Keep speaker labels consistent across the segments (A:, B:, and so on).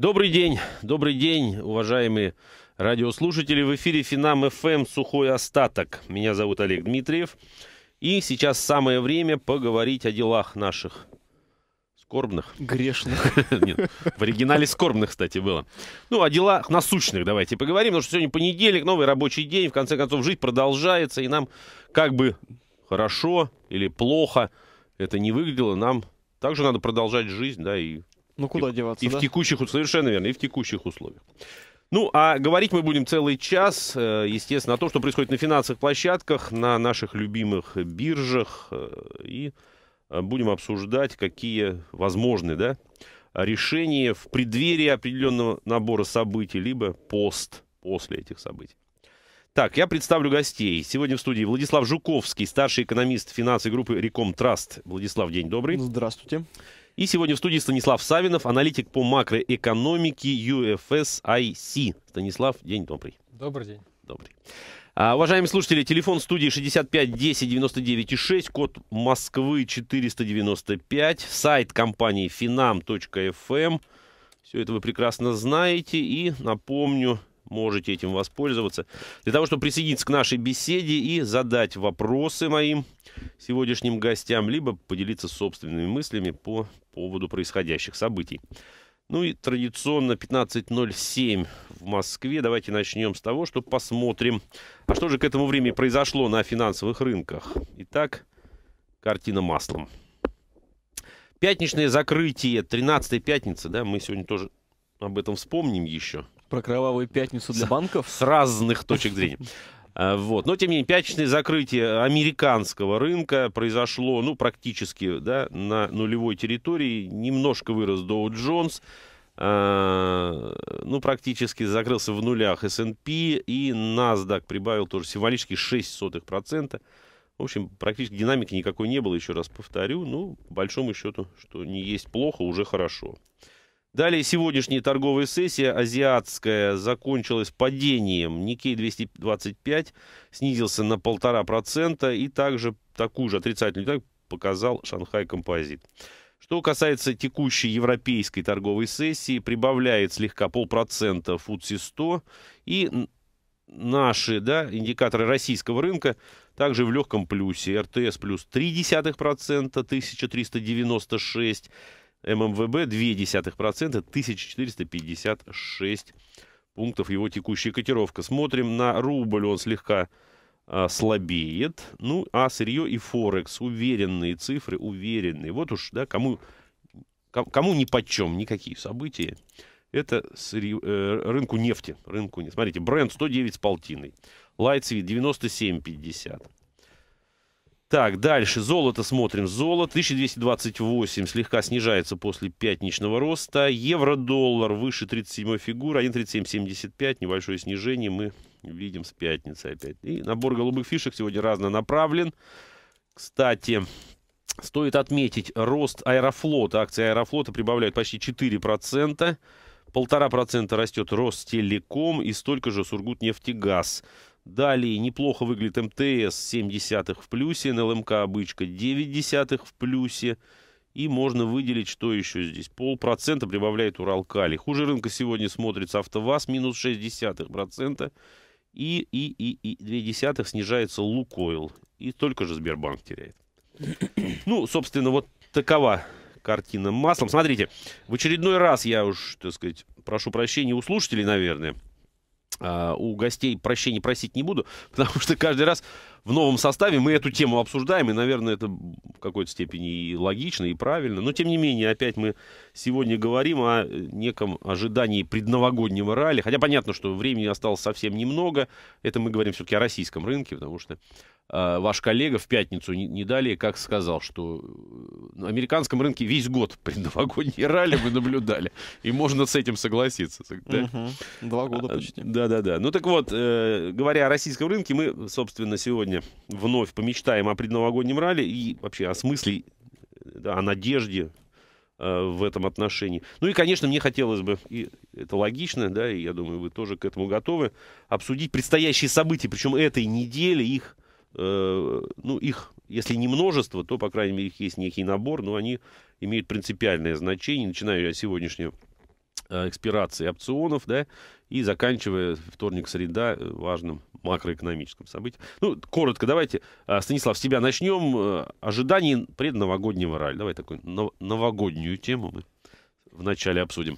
A: Добрый день, добрый день, уважаемые радиослушатели. В эфире Финам ФМ «Сухой остаток». Меня зовут Олег Дмитриев. И сейчас самое время поговорить о делах наших скорбных. Грешных. Нет, в оригинале скорбных, кстати, было. Ну, о делах насущных давайте поговорим, потому что сегодня понедельник, новый рабочий день, в конце концов, жизнь продолжается, и нам как бы хорошо или плохо это не выглядело, нам также надо продолжать жизнь, да, и
B: ну куда и, деваться? И да? в текущих
A: совершенно верно, и в текущих условиях. Ну, а говорить мы будем целый час, э, естественно, о том, что происходит на финансовых площадках, на наших любимых биржах, э, и э, будем обсуждать, какие возможны, да, решения в преддверии определенного набора событий, либо пост после этих событий. Так, я представлю гостей. Сегодня в студии Владислав Жуковский, старший экономист финансовой группы Реком Траст. Владислав, день добрый. Здравствуйте. Здравствуйте. И сегодня в студии Станислав Савинов, аналитик по макроэкономике UFSIC. Станислав, день добрый. Добрый день. Добрый. А, уважаемые слушатели, телефон студии 65 10 99 6, код Москвы 495, сайт компании finam.fm. Эм. Все это вы прекрасно знаете. И напомню, можете этим воспользоваться. Для того, чтобы присоединиться к нашей беседе и задать вопросы моим сегодняшним гостям, либо поделиться собственными мыслями по поводу происходящих событий. Ну и традиционно 15.07 в Москве. Давайте начнем с того, что посмотрим, а что же к этому времени произошло на финансовых рынках. Итак, картина маслом. Пятничное закрытие, 13 пятница, да, мы сегодня тоже об этом вспомним еще
B: про кровавую пятницу для банков. С разных точек зрения.
A: А, вот. Но, тем не менее, пятничное закрытие американского рынка произошло ну, практически да, на нулевой территории. Немножко вырос Доу Джонс. А, ну, практически закрылся в нулях S&P. И NASDAQ прибавил тоже символически 0,06%. В общем, практически динамики никакой не было, еще раз повторю. Ну, по большому счету, что не есть плохо, уже хорошо. Далее сегодняшняя торговая сессия азиатская закончилась падением. Никей 225 снизился на полтора процента и также такую же отрицательную так показал Шанхай Композит. Что касается текущей европейской торговой сессии, прибавляет слегка полпроцента фудси 100 и наши да, индикаторы российского рынка также в легком плюсе. РТС плюс 0,3%, 1396 ММВБ 0,2%, 1456 пунктов его текущая котировка. Смотрим на рубль, он слегка а, слабеет. Ну, а сырье и Форекс, уверенные цифры, уверенные. Вот уж, да, кому, кому ни почем никакие события. Это сырье, э, рынку нефти. Рынку, не, смотрите, бренд 109 с полтиной. Lightsweet 97,50. Так, дальше. Золото смотрим. Золото 1228 слегка снижается после пятничного роста. Евро-доллар выше 37 фигуры. 1.3775. Небольшое снижение мы видим с пятницы опять. И набор голубых фишек сегодня разнонаправлен. Кстати, стоит отметить рост аэрофлота. Акции аэрофлота прибавляют почти 4%. Полтора процента растет Ростелеком и столько же Сургутнефтегаз. Далее неплохо выглядит МТС 7 десятых в плюсе, НЛМК обычка 9 десятых в плюсе. И можно выделить, что еще здесь. Полпроцента прибавляет Уралкали. Хуже рынка сегодня смотрится АвтоВАЗ, минус 6 десятых процента. И, и, и, и 2 десятых снижается Лукойл. И только же Сбербанк теряет. Ну, собственно, вот такова картина маслом. Смотрите, в очередной раз я уж, так сказать, прошу прощения у слушателей, наверное – а, у гостей прощения просить не буду, потому что каждый раз в новом составе мы эту тему обсуждаем, и, наверное, это в какой-то степени и логично, и правильно. Но, тем не менее, опять мы сегодня говорим о э, неком ожидании предновогоднего ралли. Хотя понятно, что времени осталось совсем немного. Это мы говорим все-таки о российском рынке, потому что Э, ваш коллега в пятницу, не, далее, как сказал, что э, на американском рынке весь год предновогодние ралли мы наблюдали. И можно с этим согласиться. Да? Угу. Два года а, почти. Да-да-да. Ну так вот, э, говоря о российском рынке, мы, собственно, сегодня вновь помечтаем о предновогоднем ралли и вообще о смысле, да, о надежде в этом отношении. Ну и, конечно, мне хотелось бы, и это логично, да, и я думаю, вы тоже к этому готовы, обсудить предстоящие события, причем этой недели, их Э, ну, их, если не множество, то, по крайней мере, их есть некий набор, но они имеют принципиальное значение, начиная от сегодняшнего э, экспирации опционов, да, и заканчивая вторник-среда э, важным макроэкономическим событием. Ну, коротко, давайте, Станислав, с тебя начнем. Ожиданий предновогоднего ралли. Давай такую новогоднюю тему мы вначале обсудим.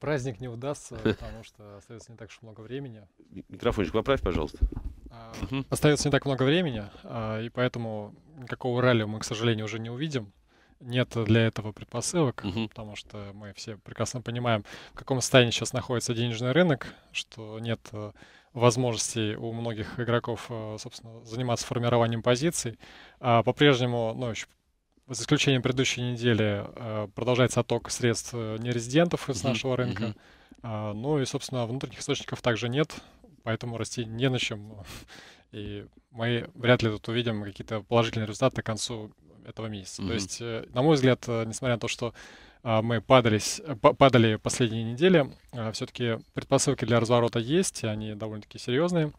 C: Праздник не удастся, потому что остается не так уж много времени.
A: Микрофончик поправь, пожалуйста.
C: А, остается не так много времени, а, и поэтому никакого ралли мы, к сожалению, уже не увидим. Нет для этого предпосылок, угу. потому что мы все прекрасно понимаем, в каком состоянии сейчас находится денежный рынок, что нет э, возможности у многих игроков, э, собственно, заниматься формированием позиций. А по-прежнему, ну, еще за исключением предыдущей недели, э, продолжается отток средств э, нерезидентов из mm-hmm. нашего рынка. Mm-hmm. Ну и, собственно, внутренних источников также нет, поэтому расти не на чем. И мы вряд ли тут увидим какие-то положительные результаты к концу этого месяца. Mm-hmm. То есть, э, на мой взгляд, несмотря на то, что а, мы падались, падали последние недели, все-таки предпосылки для разворота есть, и они довольно-таки серьезные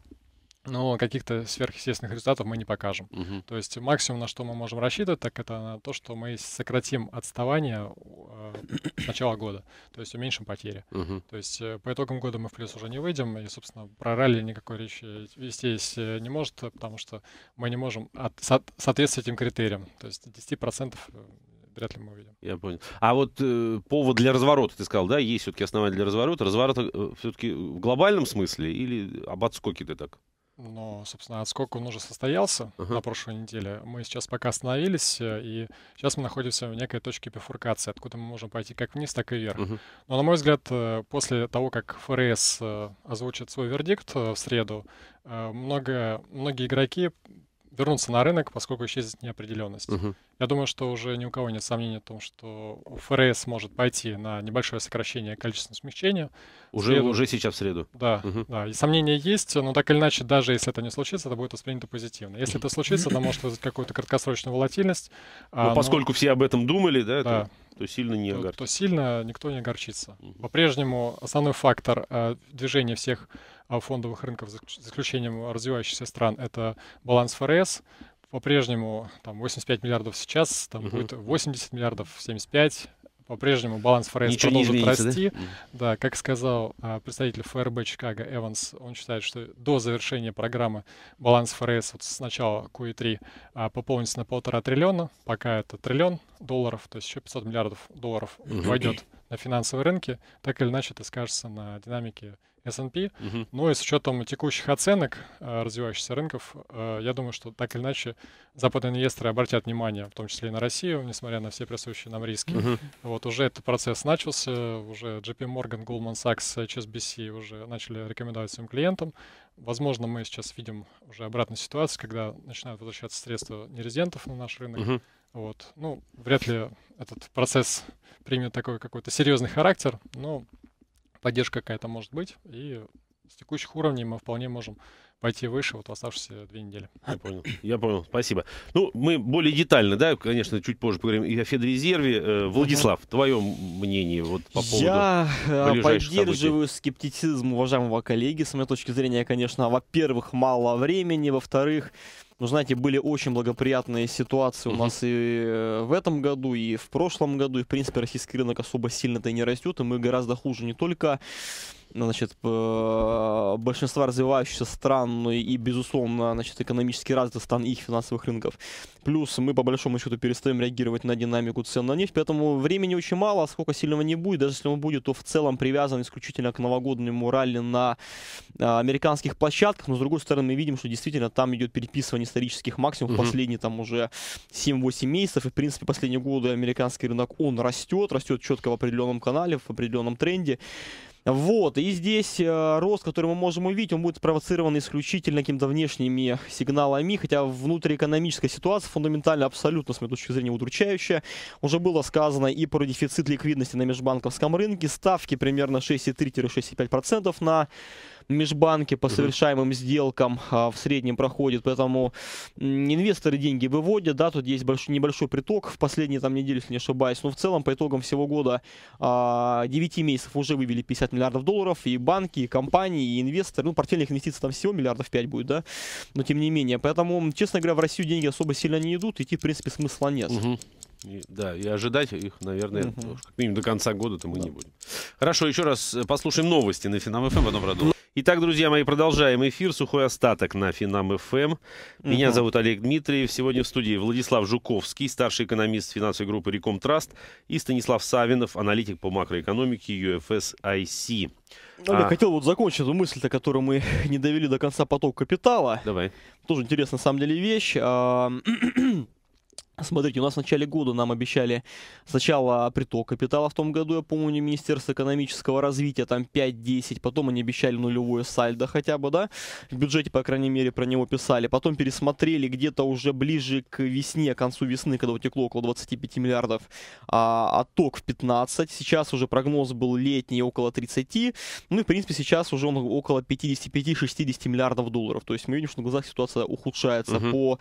C: но каких-то сверхъестественных результатов мы не покажем. Uh-huh. То есть максимум, на что мы можем рассчитывать, так это на то, что мы сократим отставание э, с начала года, то есть уменьшим потери. Uh-huh. То есть э, по итогам года мы в плюс уже не выйдем, и, собственно, про ралли никакой речи вести э, не может, потому что мы не можем от, со, соответствовать этим критериям. То есть 10% э, вряд ли мы увидим.
A: Я понял. А вот э, повод для разворота, ты сказал, да, есть все-таки основания для разворота. Разворот э, все-таки в глобальном смысле или об отскоке ты так
C: но, собственно, отскок он уже состоялся uh-huh. на прошлой неделе. Мы сейчас пока остановились, э, и сейчас мы находимся в некой точке бифуркации, откуда мы можем пойти как вниз, так и вверх. Uh-huh. Но, на мой взгляд, э, после того, как ФРС э, озвучит свой вердикт в среду, много, многие игроки вернуться на рынок, поскольку исчезнет неопределенность. Угу. Я думаю, что уже ни у кого нет сомнений в том, что ФРС может пойти на небольшое сокращение количественного смягчения. Уже, среду. уже сейчас в среду. Да, угу. да. И сомнения есть, но так или иначе, даже если это не случится, это будет воспринято позитивно. Если это случится, это может вызвать какую-то краткосрочную волатильность. А, ну, но а, поскольку ну,
A: все об этом думали, да? да. Это то сильно не то, огорчится. То
C: сильно никто не огорчится. Угу. По-прежнему основной фактор э, движения всех э, фондовых рынков, за исключением развивающихся стран, это баланс ФРС. По-прежнему там 85 миллиардов сейчас, там угу. будет 80 миллиардов, 75, по-прежнему баланс ФРС Ничего продолжит изменится, расти. Да? да, как сказал а, представитель ФРБ Чикаго Эванс, он считает, что до завершения программы баланс ФРС вот с начала Q3 а, пополнится на полтора триллиона, пока это триллион долларов, то есть еще 500 миллиардов долларов войдет на финансовые рынки, так или иначе это скажется на динамике S&P. Угу. Ну и с учетом текущих оценок э, развивающихся рынков, э, я думаю, что так или иначе западные инвесторы обратят внимание, в том числе и на Россию, несмотря на все присущие нам риски. Угу. Вот уже этот процесс начался, уже JP Morgan, Goldman Sachs, HSBC уже начали рекомендовать своим клиентам. Возможно, мы сейчас видим уже обратную ситуацию, когда начинают возвращаться средства нерезидентов на наш рынок. Угу. Вот. Ну, вряд ли этот процесс примет такой какой-то серьезный характер, но поддержка какая-то может быть, и с текущих уровней мы вполне можем пойти выше вот в оставшиеся две недели.
A: Я понял, я понял, спасибо. Ну, мы более детально, да, конечно, чуть позже поговорим и о Федрезерве. Э, Владислав, угу. твое мнение вот по поводу Я э, поддерживаю
B: событий. скептицизм уважаемого коллеги. С моей точки зрения, конечно, во-первых, мало времени, во-вторых, ну, знаете, были очень благоприятные ситуации у нас и э, в этом году, и в прошлом году. И, в принципе, российский рынок особо сильно-то не растет, и мы гораздо хуже не только значит, э, большинства развивающихся стран ну и, безусловно, значит, экономически развитых стран и их финансовых рынков. Плюс мы, по большому счету, перестаем реагировать на динамику цен на нефть, поэтому времени очень мало, а сколько сильного не будет, даже если он будет, то в целом привязан исключительно к новогоднему ралли на э, американских площадках, но, с другой стороны, мы видим, что действительно там идет переписывание исторических максимумов, угу. последние там уже 7-8 месяцев, и, в принципе, последние годы американский рынок, он растет, растет четко в определенном канале, в определенном тренде, вот, и здесь э, рост, который мы можем увидеть, он будет спровоцирован исключительно какими-то внешними сигналами, хотя внутриэкономическая ситуация фундаментально абсолютно, с моей точки зрения, удручающая. Уже было сказано и про дефицит ликвидности на межбанковском рынке, ставки примерно 6,3-6,5% на межбанки по совершаемым сделкам а, в среднем проходит, поэтому инвесторы деньги выводят, да, тут есть большой, небольшой приток в последние там недели, если не ошибаюсь, но в целом по итогам всего года а, 9 месяцев уже вывели 50 миллиардов долларов, и банки, и компании, и инвесторы, ну, портфельных инвестиций там всего миллиардов 5 будет, да, но тем не менее, поэтому, честно говоря, в Россию деньги особо сильно не идут, идти, в принципе, смысла нет. Угу.
A: И, да, и ожидать их, наверное, угу. как минимум до конца года-то мы да. не будем. Хорошо, еще раз э, послушаем новости на Финам ФМ, потом продолжим. Итак, друзья мои, продолжаем эфир. Сухой остаток на Финам ФМ. Эм. Меня угу. зовут Олег Дмитриев. Сегодня в студии Владислав Жуковский, старший экономист финансовой группы Реком Траст, и Станислав Савинов, аналитик по макроэкономике UFSIC. Олег, а... хотел
B: вот закончить эту мысль-то, которую мы не довели до конца поток капитала. Давай. Тоже интересная, на самом деле, вещь. А, Смотрите, у нас в начале года нам обещали сначала приток капитала в том году, я помню, Министерство экономического развития, там 5-10, потом они обещали нулевое сальдо хотя бы, да, в бюджете, по крайней мере, про него писали, потом пересмотрели где-то уже ближе к весне, к концу весны, когда утекло около 25 миллиардов, а, отток а в 15, сейчас уже прогноз был летний около 30, ну и, в принципе, сейчас уже он около 55-60 миллиардов долларов, то есть мы видим, что на глазах ситуация ухудшается угу. по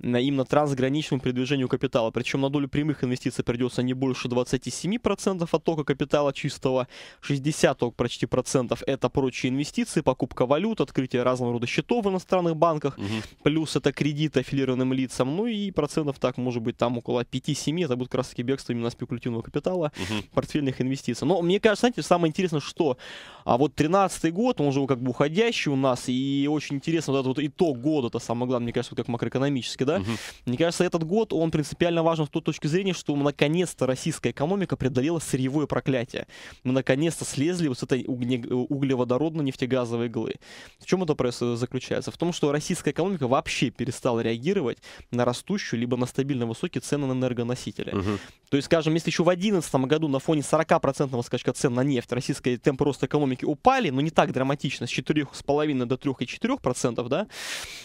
B: именно трансграничному передвижению вложению капитала, причем на долю прямых инвестиций придется не больше 27% оттока капитала чистого, 60 почти процентов это прочие инвестиции, покупка валют, открытие разного рода счетов в иностранных банках, угу. плюс это кредиты аффилированным лицам, ну и процентов так может быть там около 5-7, это будет как раз таки бегство именно спекулятивного капитала, угу. портфельных инвестиций. Но мне кажется, знаете, самое интересное, что а вот 13 год, он уже как бы уходящий у нас, и очень интересно вот этот вот итог года, это самое главное, мне кажется, вот как макроэкономически, да, угу. мне кажется, этот год, он он принципиально важен с той точки зрения, что наконец-то российская экономика преодолела сырьевое проклятие. Мы наконец-то слезли вот с этой углеводородно-нефтегазовой иглы. В чем это заключается? В том, что российская экономика вообще перестала реагировать на растущую, либо на стабильно высокие цены на энергоносители. Угу. То есть, скажем, если еще в 2011 году на фоне 40% скачка цен на нефть российские темпы роста экономики упали, но не так драматично, с 4,5 до 3,4%, да,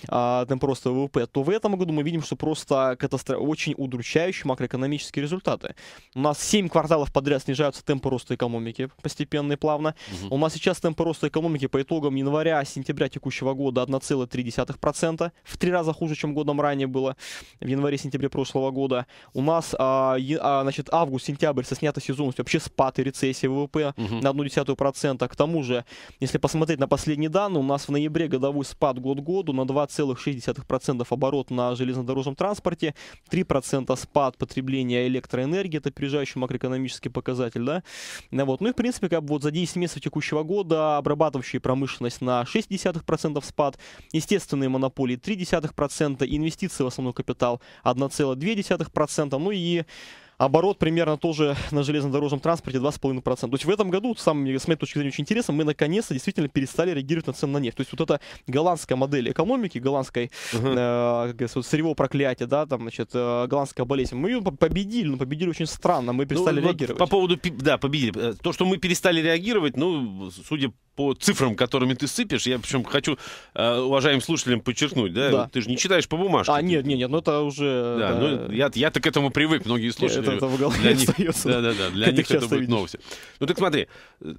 B: а, темп роста ВВП, то в этом году мы видим, что просто катастрофа очень удручающие макроэкономические результаты. У нас 7 кварталов подряд снижаются темпы роста экономики постепенно и плавно. Угу. У нас сейчас темпы роста экономики по итогам января-сентября текущего года 1,3%. В три раза хуже, чем годом ранее было в январе-сентябре прошлого года. У нас а, а, значит, август-сентябрь со снятой сезонностью вообще спад и рецессия ВВП угу. на 0,1%. К тому же, если посмотреть на последние данные, у нас в ноябре годовой спад год году на 2,6% оборот на железнодорожном транспорте, 3% спад потребления электроэнергии, это опережающий макроэкономический показатель, да. Ну вот. Ну и, в принципе, как бы вот за 10 месяцев текущего года обрабатывающая промышленность на 0,6% спад, естественные монополии 0,3%, инвестиции в основной капитал 1,2%, ну и оборот примерно тоже на железнодорожном транспорте 2,5%. То есть в этом году, сам, с моей точки зрения, очень интересно, мы наконец-то действительно перестали реагировать на цены на нефть. То есть вот эта голландская модель экономики, голландской uh-huh. э, сырьевого проклятия, да, там, значит, э, голландская болезнь, мы ее победили, но ну, победили очень странно, мы перестали ну, реагировать. по
A: поводу, да, победили. Э, то, что мы перестали реагировать, ну, судя по цифрам, которыми ты сыпешь, я причем хочу э, уважаемым слушателям подчеркнуть, да, да. ты же не читаешь по бумажке.
B: А, нет, нет, нет, ну это уже... Да, да.
A: ну я, я-то к этому привык, многие слушатели. Это, это в голове для них, остается. Да, да, да, для них это будет видишь. новость. Ну так смотри, э,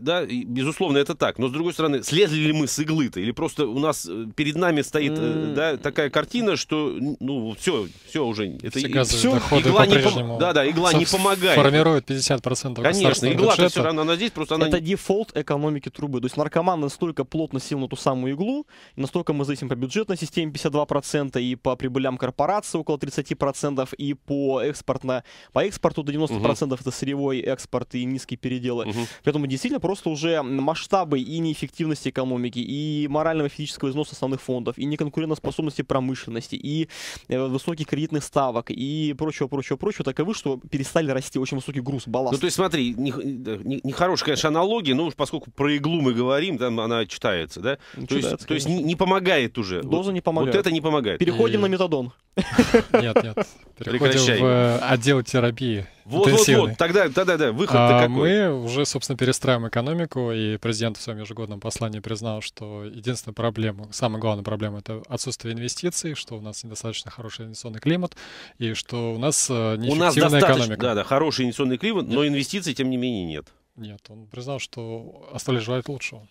A: да, безусловно, это так, но с другой стороны, слезли ли мы с иглы-то, или просто у нас э, перед нами стоит, mm. да, такая картина, что, ну, все, все уже, это все, все игла не, пом... да, да, игла не помогает. Формирует 50% Конечно, игла-то все равно она здесь, просто она... Это
B: дефолт экономики экономики трубы. То есть наркоман настолько плотно сел на ту самую иглу, настолько мы зависим по бюджетной системе 52%, и по прибылям корпорации около 30%, и по, экспортно, по экспорту до 90% угу. это сырьевой экспорт и низкие переделы. Угу. Поэтому действительно просто уже масштабы и неэффективности экономики, и морального и физического износа основных фондов, и неконкурентоспособности промышленности, и э, высоких кредитных ставок, и прочего, прочего, прочего, таковы, что перестали расти очень высокий груз, балласт. Ну, то есть
A: смотри, э, нехорошая, не, не, не конечно, аналогия, но уж поскольку про про иглу мы говорим, там она читается, да? Ну, читается, то есть, то есть не, не помогает уже. Доза вот, не помогает. Вот это не помогает. Переходим И... на э, метадон. Нет, нет. Прекращай. в э,
C: отдел терапии.
A: Вот, вот, вот, тогда, тогда, да, выход а, какой?
C: Мы уже, собственно, перестраиваем экономику, и президент в своем ежегодном послании признал, что единственная проблема, самая главная проблема — это отсутствие инвестиций, что у нас недостаточно хороший инвестиционный климат, и что у нас неэффективная у нас достаточно, Да,
A: да, хороший инвестиционный климат, но инвестиций, тем не менее, нет. Нет, он признал, что
C: остались желать лучшего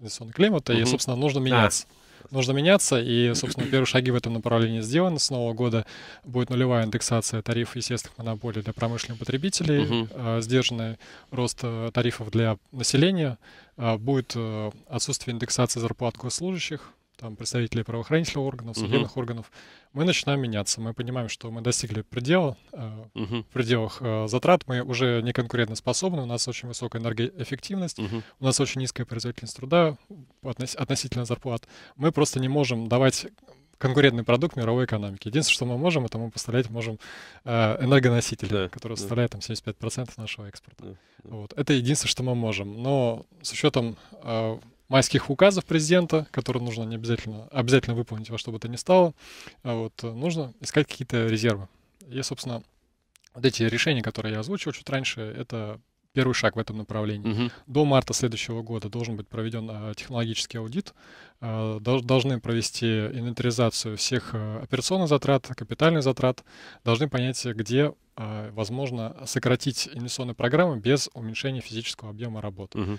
C: инвестиционного климата, угу. и, собственно, нужно меняться. А. Нужно меняться, и, собственно, первые шаги в этом направлении сделаны. С нового года будет нулевая индексация тарифов естественных монополий для промышленных потребителей, угу. э, сдержанный рост э, тарифов для населения, э, будет э, отсутствие индексации зарплат госслужащих, там, представителей правоохранительных органов, судебных uh-huh. органов, мы начинаем меняться. Мы понимаем, что мы достигли предела, uh-huh. в пределах э, затрат, мы уже не конкурентоспособны, у нас очень высокая энергоэффективность, uh-huh. у нас очень низкая производительность труда относ- относительно зарплат. Мы просто не можем давать конкурентный продукт мировой экономики. Единственное, что мы можем, это мы поставлять можем э, энергоносители, да, которые да. составляют там 75% нашего экспорта. Да, да. Вот. Это единственное, что мы можем. Но с учетом э, майских указов президента, которые нужно не обязательно, обязательно выполнить во что бы то ни стало, а вот, э, нужно искать какие-то резервы. И, собственно, вот эти решения, которые я озвучил чуть раньше, это первый шаг в этом направлении. Угу. До марта следующего года должен быть проведен а, технологический аудит. А, должны провести инвентаризацию всех а, операционных затрат, капитальных затрат. Должны понять, где возможно сократить инвестиционные программы без уменьшения физического объема работы. Угу.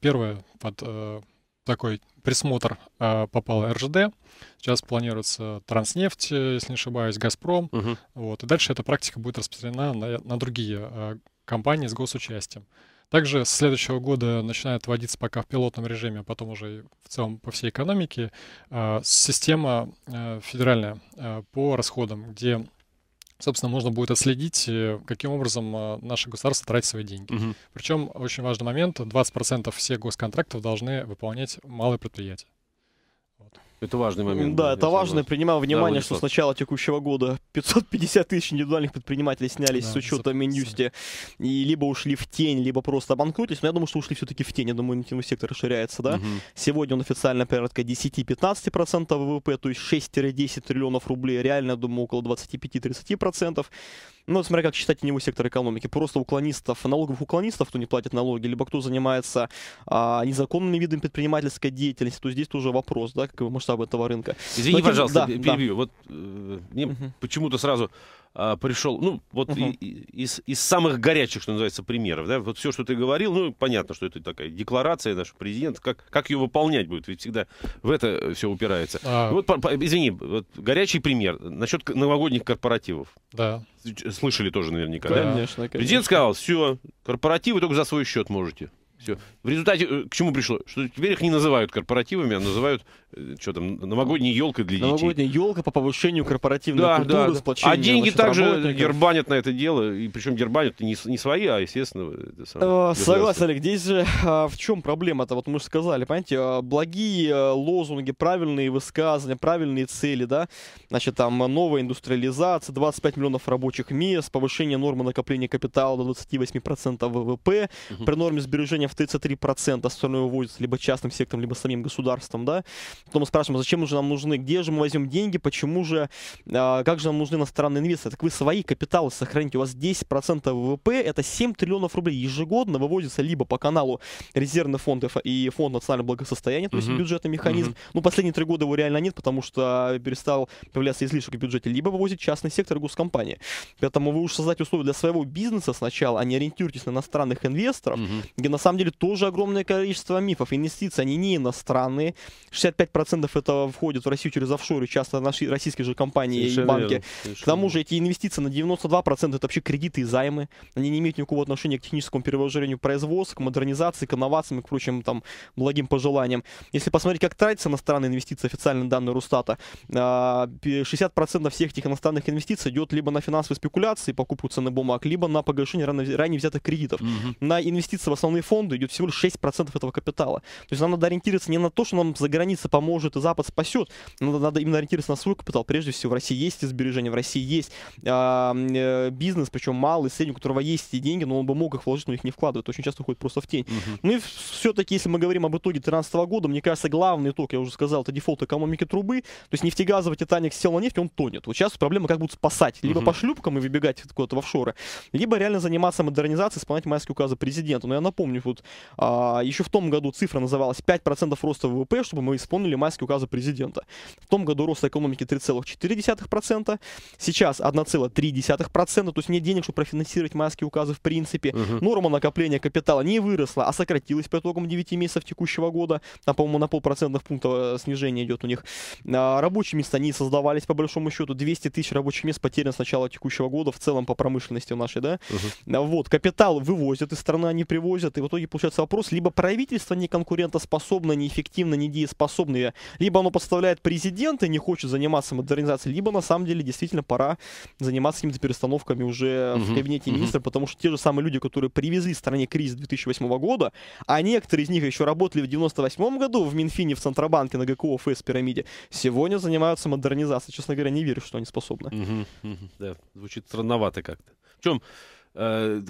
C: Первое под э, такой присмотр э, попал РЖД. Сейчас планируется Транснефть, э, если не ошибаюсь, Газпром. Uh-huh. Вот. И дальше эта практика будет распространена на, на другие компании с госучастием. Также с следующего года начинает вводиться пока в пилотном режиме, а потом уже в целом по всей экономике, а, система а, федеральная а, по расходам, где собственно, можно будет отследить, э, каким образом наше государство тратит свои деньги. Угу. Причем очень важный момент, 20% всех госконтрактов должны выполнять малые предприятия.
A: Это важный момент.
C: Да, это важно. Принимал внимание, да, что с
B: начала текущего года 550 тысяч индивидуальных предпринимателей снялись да, с учета Минюсти. И либо ушли в тень, либо просто обанкротились. Но я думаю, что ушли все-таки в тень. Я думаю, нефтяной сектор расширяется, да. Угу. Сегодня он официально порядка 10-15% ВВП, то есть 6-10 триллионов рублей. Реально, я думаю, около 25-30%. Ну, смотря как считать теневой сектор экономики. Просто уклонистов, налоговых уклонистов, кто не платит налоги, либо кто занимается а, незаконными видами предпринимательской деятельности, то здесь тоже вопрос, да, как вы можете масштабы этого рынка. Извини, Но, пожалуйста, да, перебью. Да.
A: Вот э, мне угу. почему-то сразу э, пришел, ну, вот угу. и, из, из самых горячих, что называется, примеров, да, вот все, что ты говорил, ну, понятно, что это такая декларация нашего президента, как, как ее выполнять будет, ведь всегда в это э, все упирается. А... Вот, по, по, извини, вот горячий пример насчет новогодних корпоративов. Да. Э, слышали тоже наверняка, да? да? Конечно, конечно. Президент сказал, все, корпоративы только за свой счет можете. Все. В результате э, к чему пришло? Что теперь их не называют корпоративами, а называют что там, новогодняя елка для детей. Новогодняя
B: елка по повышению корпоративной да, культуры, да, сплочению А деньги также дербанят
A: на это дело, и причем дербанят не, не свои, а, естественно, самое, э, Согласен, Олег,
B: здесь же а, в чем проблема-то? Вот мы же сказали, понимаете, а, благие э, лозунги, правильные высказывания, правильные цели, да, значит, там новая индустриализация, 25 миллионов рабочих мест, повышение нормы накопления капитала до 28% ВВП, угу. при норме сбережения в 33% остальное выводится либо частным сектором, либо самим государством, да, Потом мы спрашиваем, «А зачем же нам нужны, где же мы возьмем деньги, почему же, а, как же нам нужны иностранные инвесторы. Так вы свои капиталы сохраните, у вас 10% ВВП, это 7 триллионов рублей ежегодно выводится либо по каналу резервный фонд и фонд национального благосостояния, то есть mm-hmm. бюджетный механизм. Mm-hmm. Ну, последние три года его реально нет, потому что перестал появляться излишек в бюджете, либо вывозит частный сектор госкомпании. Поэтому вы уж создать условия для своего бизнеса сначала, а не ориентируйтесь на иностранных инвесторов, mm-hmm. где на самом деле тоже огромное количество мифов. Инвестиции, они не иностранные. 65 95% этого входит в Россию через офшоры, часто наши российские же компании совершенно и банки. Верно, К тому же эти инвестиции на 92% это вообще кредиты и займы. Они не имеют никакого отношения к техническому перевооружению производства, к модернизации, к инновациям и к прочим там благим пожеланиям. Если посмотреть, как тратятся иностранные инвестиции, официальные данные Росстата, 60% а, всех этих иностранных инвестиций идет либо на финансовые спекуляции, покупку ценных бумаг, либо на погашение ранее, ранее взятых кредитов. Угу. На инвестиции в основные фонды идет всего лишь 6% этого капитала. То есть нам надо ориентироваться не на то, что нам за границей поможет, и Запад спасет. Но надо именно ориентироваться на свой капитал. Прежде всего, в России есть и сбережения, в России есть а, э, бизнес, причем малый, средний, у которого есть эти деньги, но он бы мог их вложить, но их не вкладывает. Очень часто уходит просто в тень. Угу. Ну и все-таки, если мы говорим об итоге 2013 года, мне кажется, главный итог, я уже сказал, это дефолт экономики трубы. То есть нефтегазовый Титаник сел на нефть, он тонет. Вот сейчас проблема, как будут спасать. Либо угу. по шлюпкам и выбегать куда-то в офшоры, либо реально заниматься модернизацией, исполнять майские указы президента. Но я напомню, вот а, еще в том году цифра называлась 5% роста ВВП, чтобы мы исполнили вспомнили майские указы президента. В том году рост экономики 3,4%, сейчас 1,3%, то есть нет денег, чтобы профинансировать майские указы в принципе. Угу. Норма накопления капитала не выросла, а сократилась по итогам 9 месяцев текущего года. Там, по-моему, на полпроцентных пунктов э, снижение идет у них. А, рабочие места не создавались, по большому счету. 200 тысяч рабочих мест потеряно с начала текущего года в целом по промышленности нашей, да? Угу. Вот, капитал вывозят из страны, они а привозят, и в итоге получается вопрос, либо правительство не неконкурентоспособно, неэффективно, недееспособно, Путина. Либо оно подставляет президента и не хочет заниматься модернизацией, либо на самом деле действительно пора заниматься какими-то перестановками уже угу. в кабинете министра, потому что те же самые люди, которые привезли стране кризис 2008 года, а некоторые из них еще работали в 98 году в Минфине, в Центробанке, на ГКО, ФС, пирамиде, сегодня занимаются модернизацией. Честно говоря, не верю, что они способны. Угу.
A: Угу. Да, звучит странновато как-то. В чем э,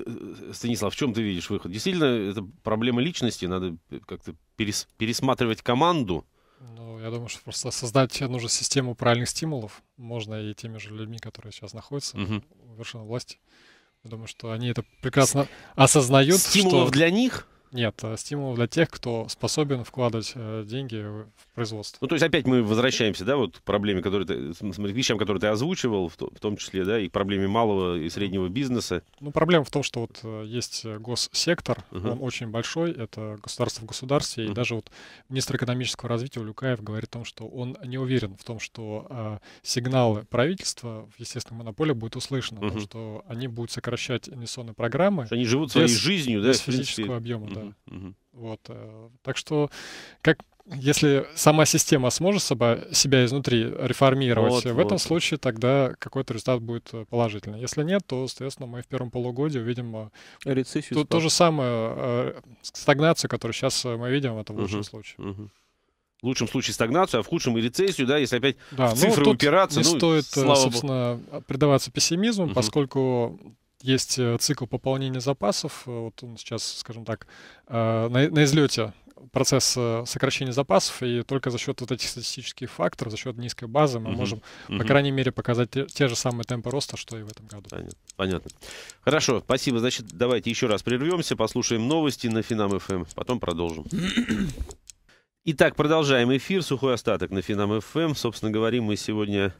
A: Станислав, в чем ты видишь выход? Действительно, это проблема личности, надо как-то перес, пересматривать команду,
C: ну, я думаю, что просто создать нужно систему правильных стимулов. Можно и теми же людьми, которые сейчас находятся угу. у вершины власти. Я думаю, что они это прекрасно осознают. Стимулов что... для них? Нет, э, стимул для тех, кто способен вкладывать э, деньги в производство.
A: Ну, то есть опять мы возвращаемся, да, вот к проблеме, которые ты, вещам, которые ты озвучивал, в том числе, да, и к проблеме малого и среднего бизнеса.
C: Ну, проблема в том, что вот э, есть госсектор, угу. он очень большой, это государство в государстве, угу. и даже вот министр экономического развития Улюкаев говорит о том, что он не уверен в том, что э, а, сигналы правительства, естественно, монополия будет услышана, угу. потому что они будут сокращать инвестиционные программы. Они живут без, своей жизнью, да? Без физического объема, да. Да. Угу. Вот. Э, так что, как если сама система сможет себя изнутри реформировать, вот, в вот. этом случае тогда какой-то результат будет э, положительный. Если нет, то, соответственно, мы в первом полугодии увидим э, Рецессию то, то же самое, стагнацию, которую сейчас мы видим, это в лучшем угу,
A: случае. Угу. В лучшем случае стагнацию, а в худшем и рецессию, да, если опять да, в ну, цифры ну, упираться. Не ну, стоит, собственно,
C: богу. предаваться пессимизму, угу. поскольку есть э, цикл пополнения запасов. Э, вот он сейчас, скажем так, э, на, на излете процесс сокращения запасов, и только за счет вот этих статистических факторов, за счет низкой базы мы угу. можем, угу. по крайней мере, показать те, те же самые темпы роста, что и в этом году.
A: Понятно. Понятно. Хорошо, спасибо. Значит, давайте еще раз прервемся, послушаем новости на Финам ФМ, эм, потом продолжим. Итак, продолжаем эфир. Сухой остаток на Финам ФМ. Эм. Собственно, говорим мы сегодня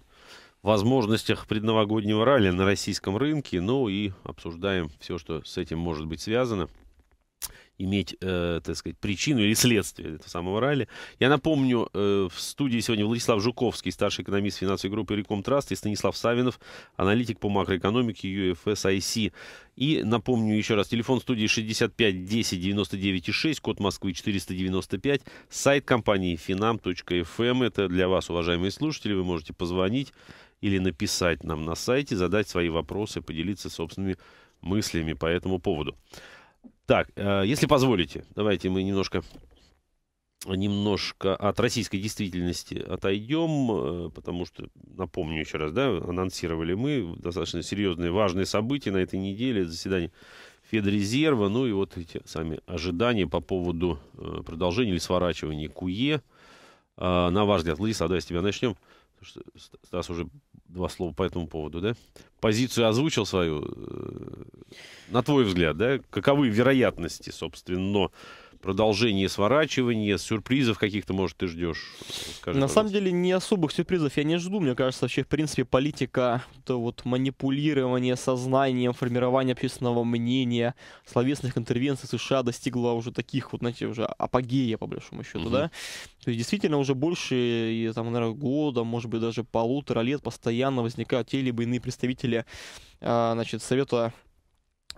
A: возможностях предновогоднего ралли на российском рынке, ну и обсуждаем все, что с этим может быть связано иметь, э, так сказать, причину или следствие этого самого ралли. Я напомню, э, в студии сегодня Владислав Жуковский, старший экономист финансовой группы Реком и Станислав Савинов, аналитик по макроэкономике UFSIC. И напомню еще раз, телефон студии 65 10 99 6, код Москвы 495, сайт компании finam.fm. Эм». Это для вас, уважаемые слушатели, вы можете позвонить или написать нам на сайте, задать свои вопросы, поделиться собственными мыслями по этому поводу. Так, э, если позволите, давайте мы немножко немножко от российской действительности отойдем, э, потому что, напомню еще раз, да, анонсировали мы достаточно серьезные, важные события на этой неделе, заседание Федрезерва, ну и вот эти сами ожидания по поводу э, продолжения или сворачивания КУЕ. А, на ваш взгляд, Владислав, давай с тебя начнем. Стас уже два слова по этому поводу, да? Позицию озвучил свою. Э, на твой взгляд, да? Каковы вероятности, собственно, продолжение сворачивания, сюрпризов каких-то, может, ты ждешь? Скажи, На самом
B: деле, не особых сюрпризов я не жду. Мне кажется, вообще, в принципе, политика, то вот манипулирование сознанием, формирование общественного мнения, словесных интервенций США достигла уже таких вот, знаете, уже апогея, по большому счету, угу. да? То есть, действительно, уже больше, там, наверное, года, может быть, даже полутора лет постоянно возникают те либо иные представители, а, значит, Совета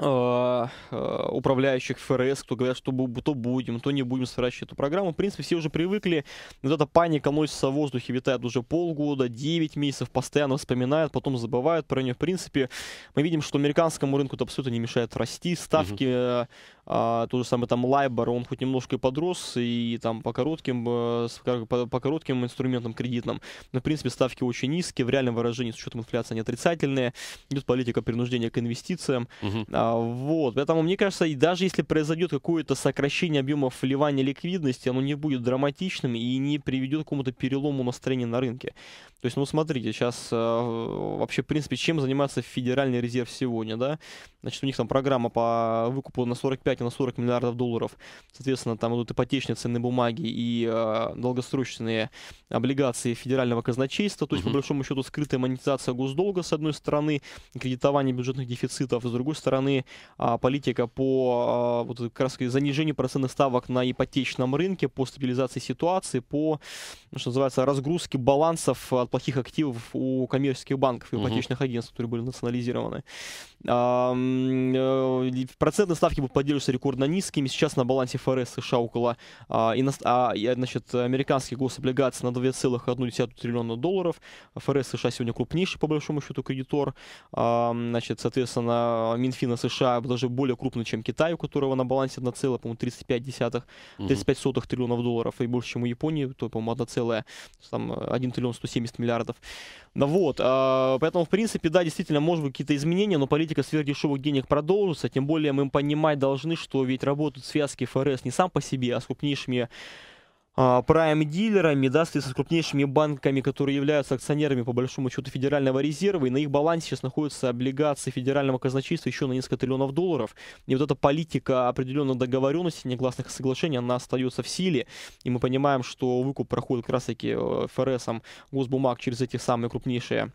B: а, а, управляющих ФРС, кто говорят, что то будем, то не будем сворачивать эту программу. В принципе, все уже привыкли. Вот эта паника носится в воздухе, витает уже полгода, 9 месяцев, постоянно вспоминают, потом забывают про нее. В принципе, мы видим, что американскому рынку это абсолютно не мешает расти. Ставки угу а, тот же самый там Лайбор, он хоть немножко и подрос, и там по коротким, э, по, по коротким инструментам кредитным, но в принципе ставки очень низкие, в реальном выражении с учетом инфляции они отрицательные, идет политика принуждения к инвестициям, угу. а, вот, поэтому мне кажется, и даже если произойдет какое-то сокращение объемов вливания ликвидности, оно не будет драматичным и не приведет к какому-то перелому настроения на рынке. То есть, ну смотрите, сейчас э, вообще, в принципе, чем занимается Федеральный резерв сегодня, да? Значит, у них там программа по выкупу на 45 штате на 40 миллиардов долларов. Соответственно, там идут ипотечные ценные бумаги и э, долгосрочные облигации федерального казначейства. То есть, угу. по большому счету, скрытая монетизация госдолга, с одной стороны, кредитование бюджетных дефицитов, с другой стороны, э, политика по э, вот, как раз занижению процентных ставок на ипотечном рынке, по стабилизации ситуации, по, ну, что называется, разгрузке балансов от плохих активов у коммерческих банков и ипотечных угу. агентств, которые были национализированы. Э, э, процентные ставки будут поддерживаться являлся рекордно низкими Сейчас на балансе ФРС США около а, иност... а, значит, американских гособлигаций на 2,1 триллиона долларов. ФРС США сегодня крупнейший, по большому счету, кредитор. А, значит, соответственно, Минфина США даже более крупный, чем Китай, у которого на балансе 1,35 угу. триллионов долларов. И больше, чем у Японии, то, по-моему, 1, там, 1 триллион 170 миллиардов. Ну вот, а, поэтому, в принципе, да, действительно, может быть, какие-то изменения, но политика сверхдешевых денег продолжится. Тем более мы понимать должны, что ведь работают связки ФРС не сам по себе, а с крупнейшими а, прайм-дилерами, да, с крупнейшими банками, которые являются акционерами, по большому счету, Федерального резерва, и на их балансе сейчас находятся облигации федерального казначейства еще на несколько триллионов долларов. И вот эта политика определенных договоренностей, негласных соглашений, она остается в силе, и мы понимаем, что выкуп проходит как раз-таки э, ФРСом госбумаг через эти самые крупнейшие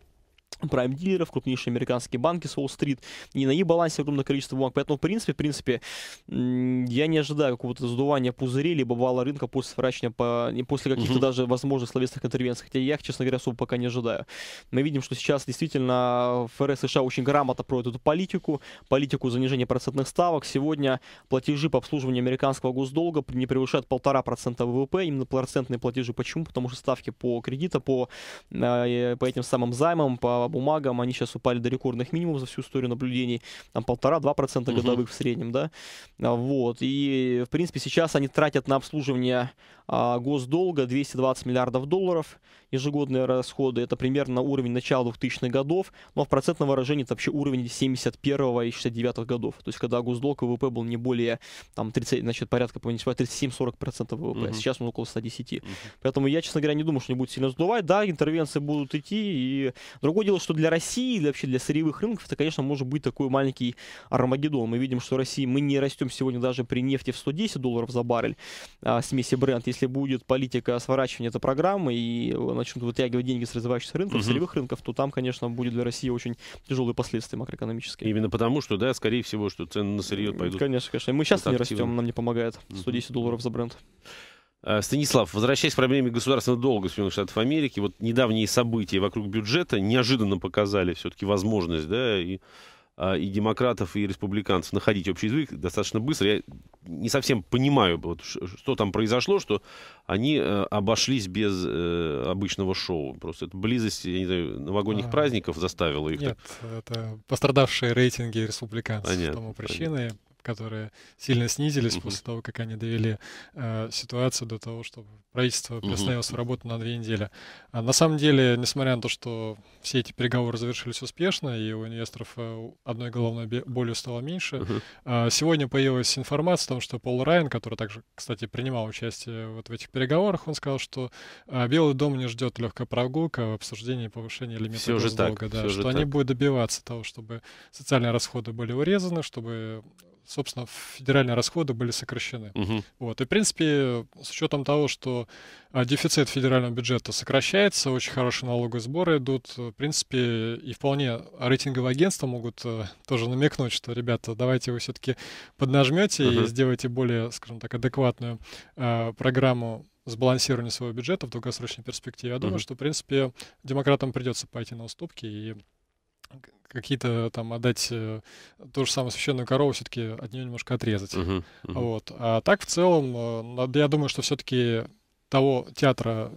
B: прайм-дилеров, крупнейшие американские банки с Уолл-стрит, и на их балансе огромное количество бумаг. Поэтому, в принципе, в принципе, я не ожидаю какого-то сдувания пузырей, либо вала рынка после сворачивания, по, после каких-то mm-hmm. даже возможных словесных интервенций. Хотя я их, честно говоря, особо пока не ожидаю. Мы видим, что сейчас действительно ФРС США очень грамотно проводит эту политику, политику занижения процентных ставок. Сегодня платежи по обслуживанию американского госдолга не превышают полтора процента ВВП, именно процентные платежи. Почему? Потому что ставки по кредитам, по, э, по этим самым займам, по бумагам, они сейчас упали до рекордных минимумов за всю историю наблюдений, там полтора-два процента годовых в среднем, да, а, вот, и, в принципе, сейчас они тратят на обслуживание а, госдолга 220 миллиардов долларов, ежегодные расходы, это примерно уровень начала 2000-х годов, но в процентном выражении это вообще уровень 71 и 69 годов, то есть когда госдолг ВВП был не более там 30, значит, порядка, помню, 37-40% ВВП, угу. сейчас он около 110. Угу. Поэтому я, честно говоря, не думаю, что не будет сильно сдувать, да, интервенции будут идти, и другое дело, что для России, для, вообще для сырьевых рынков, это, конечно, может быть такой маленький Армагеддон. Мы видим, что России мы не растем сегодня даже при нефти в 110 долларов за баррель а, смеси бренд, если будет политика сворачивания этой программы и э, начнут вытягивать деньги с развивающихся рынков, угу. сырьевых рынков, то там, конечно, будет для России очень тяжелые последствия макроэкономические.
A: Именно потому, что, да, скорее всего, что цены на сырье пойдут. Конечно, конечно. Мы сейчас не активно. растем, нам не помогает 110
B: угу. долларов за бренд.
A: А, Станислав, возвращаясь к проблеме государственного долга Соединенных Штатов Америки, вот недавние события вокруг бюджета неожиданно показали все-таки возможность, да, и а, и демократов, и республиканцев находить общий язык достаточно быстро. Я не совсем понимаю, вот, что там произошло, что они э, обошлись без э, обычного шоу. Просто это близость, я не знаю, новогодних а, праздников заставила их. Нет,
C: так... это пострадавшие рейтинги республиканцев. Понятно, тому причиной. Понятно которые сильно снизились mm-hmm. после того, как они довели э, ситуацию до того, чтобы правительство приостановило свою работу на две недели. А на самом деле, несмотря на то, что все эти переговоры завершились успешно, и у инвесторов э, одной головной болью стало меньше, mm-hmm. э, сегодня появилась информация о том, что Пол Райан, который также, кстати, принимал участие вот в этих переговорах, он сказал, что э, Белый дом не ждет легкая прогулка в обсуждении повышения лимита все госдолга, да, что они так. будут добиваться того, чтобы социальные расходы были урезаны, чтобы собственно, федеральные расходы были сокращены. Угу. Вот. И, в принципе, с учетом того, что а, дефицит федерального бюджета сокращается, очень хорошие налоговые сборы идут, в принципе, и вполне рейтинговые агентства могут э, тоже намекнуть, что, ребята, давайте вы все-таки поднажмете угу. и сделаете более, скажем так, адекватную э, программу сбалансирования своего бюджета в долгосрочной перспективе. Я думаю, что, в принципе, демократам придется пойти на уступки и какие-то там отдать э, то же самое священную корову, все-таки от нее немножко отрезать. Uh-huh, uh-huh. Вот. А так в целом, э, я думаю, что все-таки того театра,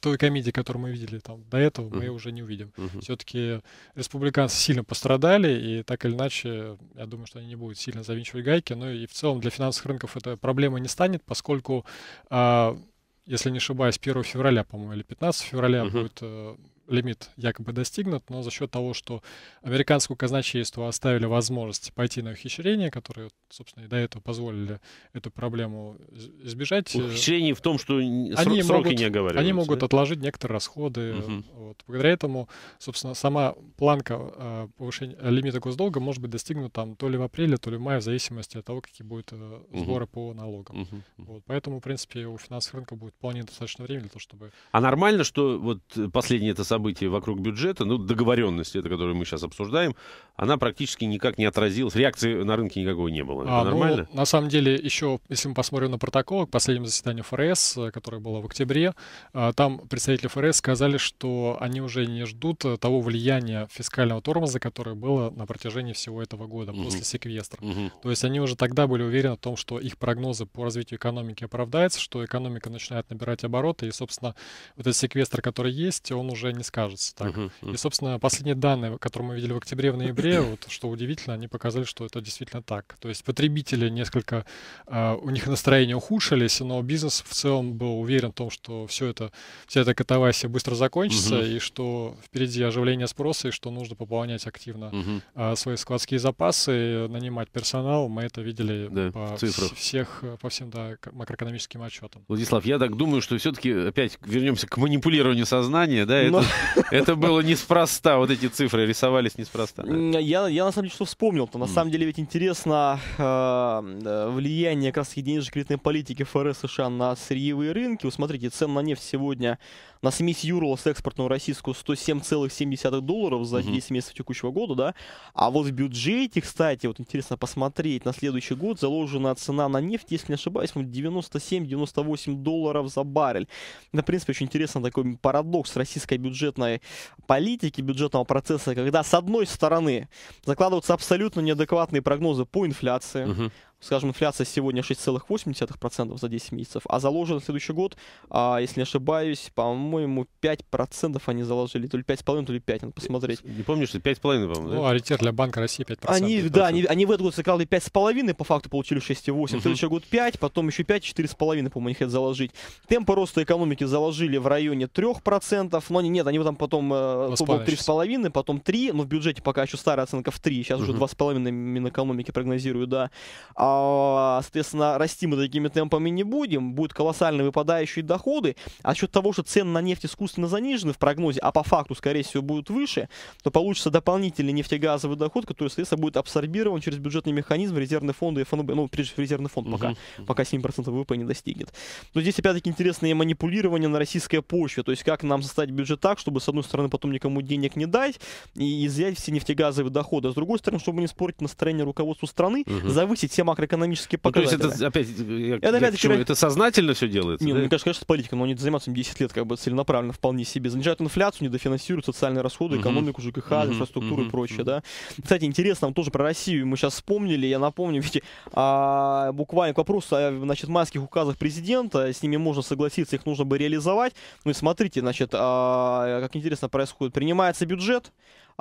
C: той комедии, которую мы видели там до этого, uh-huh. мы уже не увидим. Uh-huh. Все-таки республиканцы сильно пострадали, и так или иначе, я думаю, что они не будут сильно завинчивать гайки. Но и в целом для финансовых рынков эта проблема не станет, поскольку, а, если не ошибаюсь, 1 февраля, по-моему, или 15 февраля uh-huh. будет э, лимит якобы достигнут, но за счет того, что американскому казначейству оставили возможность пойти на ухищрение, которые, собственно, и до этого позволили эту проблему избежать. Э, ухищрение
A: в том, что они сроки могут, не оговариваются. Они могут да?
C: отложить некоторые расходы. Угу. Вот. Благодаря этому, собственно, сама планка э, повышения э, лимита госдолга может быть достигнута там то ли в апреле, то ли в мае, в зависимости от того, какие будут сборы угу. по налогам. Угу. Вот. Поэтому, в принципе, у финансовых рынков будет вполне достаточно времени для того, чтобы...
A: А нормально, что вот последнее это самое события вокруг бюджета, ну, договоренность, это, которую мы сейчас обсуждаем, она практически никак не отразилась, реакции на рынке никакой не было. Это а, ну, нормально?
C: Ну, на самом деле, еще, если мы посмотрим на протокол к последнему заседанию ФРС, э, которое было в октябре, э, там представители ФРС сказали, что они уже не ждут э, того влияния фискального тормоза, которое было на протяжении всего этого года, угу. после секвестра. Угу. То есть они уже тогда были уверены в том, что их прогнозы по развитию экономики оправдаются, что экономика начинает набирать обороты, и, собственно, вот этот секвестр, который есть, он уже не скажется. Так. Uh-huh, uh-huh. И, собственно, последние данные, которые мы видели в октябре, в ноябре, вот что удивительно, они показали, что это действительно так. То есть потребители несколько, э, у них настроения ухудшились, но бизнес в целом был уверен в том, что все это, вся эта катавасия быстро закончится, uh-huh. и что впереди оживление спроса, и что нужно пополнять активно uh-huh. э, свои складские запасы, нанимать персонал. Мы это видели да, по цифрах. всех, э, по всем да, макроэкономическим
B: отчетам.
A: Владислав, я так думаю, что все-таки опять вернемся к манипулированию сознания, да, Но... это это было неспроста, вот эти цифры рисовались неспроста.
B: Я, я на самом деле что вспомнил, то на самом деле ведь интересно э, влияние как раз денежно-кредитной политики ФРС США на сырьевые рынки. Вот смотрите, цены на нефть сегодня на смесь Юрала с экспортного российского 107,7 долларов за 10 месяцев текущего года, да. А вот в бюджете, кстати, вот интересно посмотреть, на следующий год заложена цена на нефть, если не ошибаюсь, 97-98 долларов за баррель. На принципе, очень интересно такой парадокс российской бюджетной политики, бюджетного процесса, когда с одной стороны закладываются абсолютно неадекватные прогнозы по инфляции, угу скажем, инфляция сегодня 6,8% за 10 месяцев, а заложено на следующий год, а, если не ошибаюсь, по-моему, 5% они заложили, то ли 5,5, то ли 5, надо посмотреть. Не помню, что 5,5, по-моему, да? Ну, аритер для Банка России 5%. Они, 5%. да, они, они в этот год сыграли 5,5, по факту получили 6,8, угу. Uh-huh. следующий год 5, потом еще 5, 4,5, по-моему, они хотят заложить. Темпы роста экономики заложили в районе 3%, но они, нет, они там потом э, 3,5, ну, потом 3, но в бюджете пока еще старая оценка в 3, сейчас угу. Uh-huh. уже 2,5 Минэкономики прогнозирую, да. А а, соответственно, расти мы такими темпами не будем, будут колоссальные выпадающие доходы, а счет того, что цены на нефть искусственно занижены в прогнозе, а по факту, скорее всего, будут выше, то получится дополнительный нефтегазовый доход, который, соответственно, будет абсорбирован через бюджетный механизм, резервные фонды и ФНБ, ну, прежде всего, резервный фонд, пока, uh-huh. пока 7% ВВП не достигнет. Но здесь, опять-таки, интересное манипулирование на российской почве, то есть как нам составить бюджет так, чтобы, с одной стороны, потом никому денег не дать и изъять все нефтегазовые доходы, а с другой стороны, чтобы не спорить настроение руководству страны, uh завысить все макро макроэкономические показатели. Ну, то есть это
A: опять, я, это, опять почему, это сознательно все делается? Не, ну,
B: да? мне кажется, конечно, политика, но они занимаются 10 лет как бы целенаправленно вполне себе. Занижают инфляцию, недофинансируют социальные расходы, uh-huh. экономику, ЖКХ, uh-huh. инфраструктуру uh-huh. и прочее, да. Кстати, интересно, там тоже про Россию мы сейчас вспомнили, я напомню, видите, а, буквально к вопросу о, значит, майских указах президента, с ними можно согласиться, их нужно бы реализовать. Ну и смотрите, значит, а, как интересно происходит, принимается бюджет,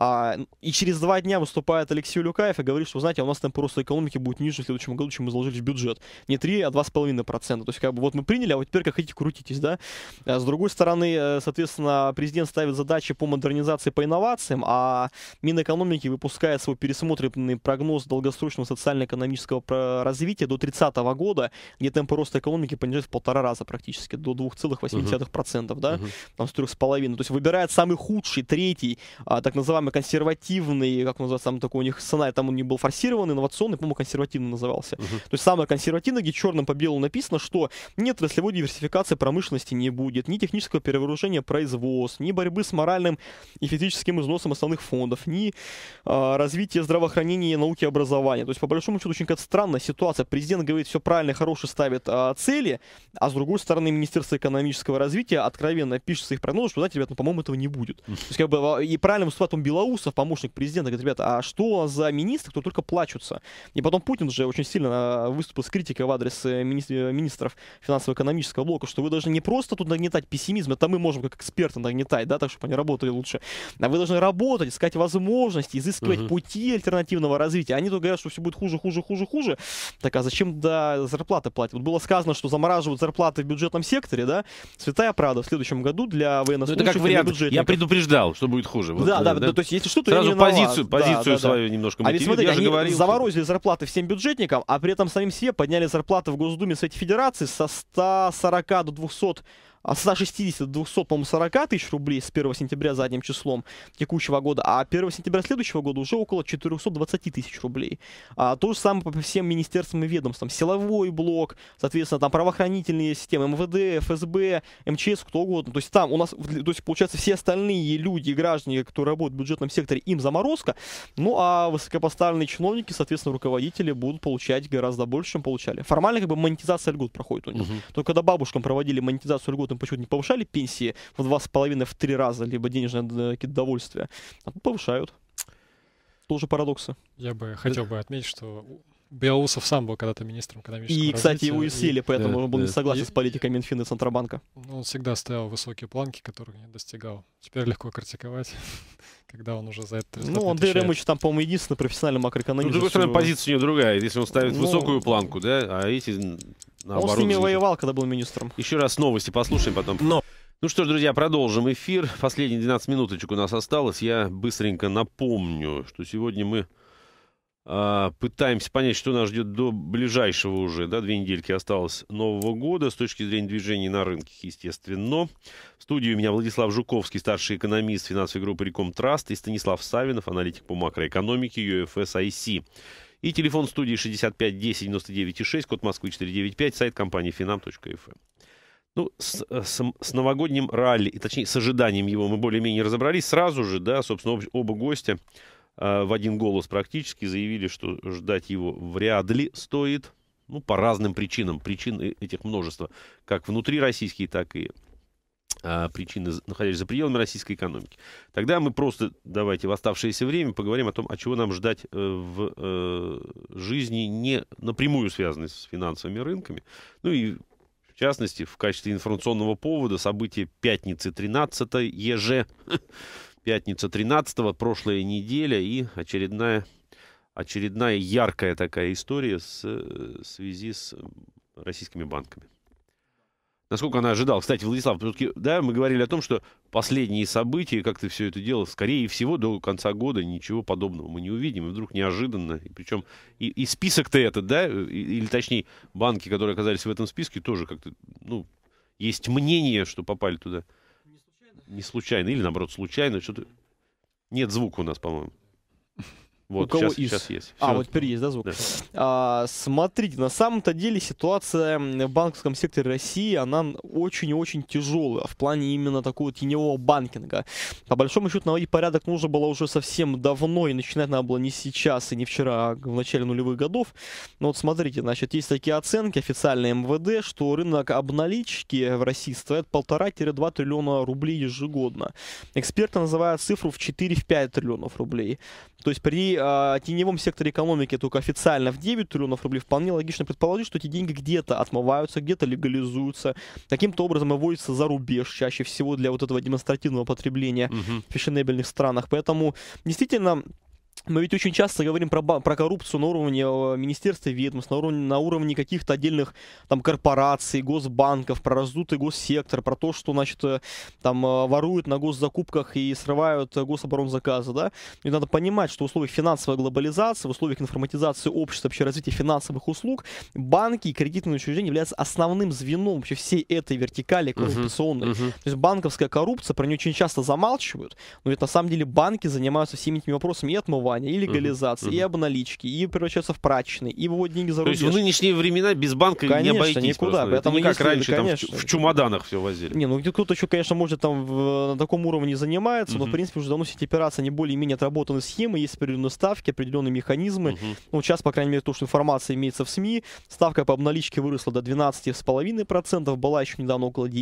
B: а, и через два дня выступает Алексей Люкаев и говорит, что, вы знаете, у нас темп роста экономики будет ниже в следующем году, чем мы заложили в бюджет. Не 3, а 2,5%. То есть, как бы, вот мы приняли, а вот теперь как хотите, крутитесь, да? А, с другой стороны, э, соответственно, президент ставит задачи по модернизации, по инновациям, а Минэкономики выпускает свой пересмотренный прогноз долгосрочного социально-экономического развития до 30 года, где темпы роста экономики понижаются в полтора раза практически, до 2,8%, uh -huh. да? Uh -huh. Там с 3,5%. То есть, выбирает самый худший, третий, а, так называемый самый консервативный, как он называется, там такой у них сценарий, там он не был форсированный, инновационный, по-моему, консервативный назывался. Uh-huh. То есть самое консервативное, где черным по белому написано, что нет отраслевой диверсификации промышленности не будет, ни технического перевооружения производств, ни борьбы с моральным и физическим износом основных фондов, ни э, развития здравоохранения, науки и образования. То есть, по большому счету, очень как странная ситуация. Президент говорит, все правильно, хорошие ставит э, цели, а с другой стороны, Министерство экономического развития откровенно пишет в своих прогнозах, что, знаете, ребят, ну, по-моему, этого не будет. То есть, как бы, а, и правильно выступает, он Белоусов, помощник президента, говорит, ребята, а что за министры, кто только плачутся? И потом Путин же очень сильно а, выступил с критикой в адрес э, э, министров финансово-экономического блока, что вы должны не просто тут нагнетать пессимизм, это мы можем как эксперты нагнетать, да, так, чтобы они работали лучше, а вы должны работать, искать возможности, изыскивать угу. пути альтернативного развития. Они только говорят, что все будет хуже, хуже, хуже, хуже. Так, а зачем до зарплаты платить? Вот было сказано, что замораживают зарплаты в бюджетном секторе, да? Святая правда, в следующем году для ну, военнослужащих это как вариант. Я
A: предупреждал, что будет хуже. Да, вот, э, да, да, да, то есть, если что-то Сразу позицию, позицию да, свою да. немножко мотивирует. А ведь смотри, я они говорил,
B: заморозили зарплаты всем бюджетникам, а при этом самим себе подняли зарплаты в Госдуме Совете Федерации со 140 до 200 а от 160 до 200, по-моему, 40 тысяч рублей с 1 сентября задним числом текущего года, а 1 сентября следующего года уже около 420 тысяч рублей. А, то же самое по всем министерствам и ведомствам. Силовой блок, соответственно, там правоохранительные системы, МВД, ФСБ, МЧС, кто угодно. То есть там у нас, то есть получается все остальные люди, граждане, которые работают в бюджетном секторе, им заморозка, ну а высокопоставленные чиновники, соответственно, руководители будут получать гораздо больше, чем получали. Формально как бы монетизация льгот проходит у них. Угу. Только когда бабушкам проводили монетизацию льгот живут, почему-то не повышали пенсии в два с половиной, в три раза, либо денежное э, какие-то довольствия, а тут повышают. Тоже парадоксы. Я бы хотел бы
C: отметить, что
B: Белоусов сам был когда-то министром экономического И, развития, кстати, его усилили, поэтому да, он был да, не согласен и, с политикой Минфина и Центробанка.
C: Ну, он всегда стоял высокие планки, которые не достигал. Теперь легко
B: критиковать, когда он уже за это Ну, Андрей Ремович там, по-моему, единственный профессиональный макроэкономист. Ну, с другой стороны, позиция
A: у него другая. Если он ставит ну, высокую планку, да, а эти наоборот. Он с ними воевал, когда был министром. Еще раз новости послушаем потом. Но... Ну что ж, друзья, продолжим эфир. Последние 12 минуточек у нас осталось. Я быстренько напомню, что сегодня мы э, пытаемся понять, что нас ждет до ближайшего уже, да, две недельки осталось Нового года с точки зрения движений на рынке, естественно. В студии у меня Владислав Жуковский, старший экономист финансовой группы Реком Траст и Станислав Савинов, аналитик по макроэкономике UFS IC. И телефон студии 65 10 99 6, код Москвы 495, сайт компании finam.fm. Эм. Ну, с, э, с, с новогодним ралли, точнее, с ожиданием его мы более-менее разобрались. Сразу же, да, собственно, об, оба гостя э, в один голос практически заявили, что ждать его вряд ли стоит. Ну, по разным причинам. Причин э, этих множество. Как внутри российские, так и а, причины, находясь за пределами российской экономики. Тогда мы просто, давайте, в оставшееся время поговорим о том, о а чего нам ждать э, в э, жизни, не напрямую связанной с финансовыми рынками. Ну и, в частности, в качестве информационного повода события пятницы 13 ЕЖ пятница 13 прошлая неделя и очередная, очередная яркая такая история с, э, в связи с российскими банками насколько она ожидала. Кстати, Владислав, да, мы говорили о том, что последние события, как ты все это делал, скорее всего, до конца года ничего подобного мы не увидим. И вдруг неожиданно, и причем и, и список-то этот, да, или точнее, банки, которые оказались в этом списке, тоже как-то, ну, есть мнение, что попали туда. Не случайно. Не случайно, или наоборот, случайно. Что-то... Нет звука у нас, по-моему. Вот, у кого сейчас, из... сейчас есть. А, вот
B: теперь есть, да, звук? Да. А, смотрите, на самом-то деле ситуация в банковском секторе России, она очень очень тяжелая в плане именно такого теневого банкинга. По большому счету, наводить порядок нужно было уже совсем давно, и начинать надо было не сейчас и не вчера, а в начале нулевых годов. Но вот смотрите, значит, есть такие оценки официальные МВД, что рынок обналички в России стоит 1,5-2 триллиона рублей ежегодно. Эксперты называют цифру в 4-5 триллионов рублей. То есть при э, теневом секторе экономики только официально в 9 триллионов рублей, вполне логично предположить, что эти деньги где-то отмываются, где-то легализуются, каким-то образом выводятся за рубеж, чаще всего для вот этого демонстративного потребления угу. в фешенебельных странах. Поэтому действительно мы ведь очень часто говорим про, про коррупцию на уровне э, министерства и ведомств, на уровне, на уровне каких-то отдельных там, корпораций, госбанков, про раздутый госсектор, про то, что значит, э, там, э, воруют на госзакупках и срывают гособоронзаказы. Да? И надо понимать, что в условиях финансовой глобализации, в условиях информатизации общества, вообще развития финансовых услуг, банки и кредитные учреждения являются основным звеном вообще всей этой вертикали коррупционной. Uh-huh, uh-huh. То есть банковская коррупция, про нее очень часто замалчивают, но ведь на самом деле банки занимаются всеми этими вопросами и отмывают кредитования, и легализации, угу. и обналички, и превращаются в прачные и вывод деньги за рубеж. То есть в
A: нынешние времена без банка конечно, не обойтись никуда. Просто. Поэтому не как раньше конечно. там в, в чемоданах все возили.
B: Не, ну кто-то еще, конечно, может там в, э, на таком уровне занимается, угу. но в принципе уже давно все эти операции, они более-менее отработаны схемы, есть определенные ставки, определенные механизмы. Угу. Ну сейчас, по крайней мере, то, что информация имеется в СМИ, ставка по обналичке выросла до 12,5%, была еще недавно около 9%.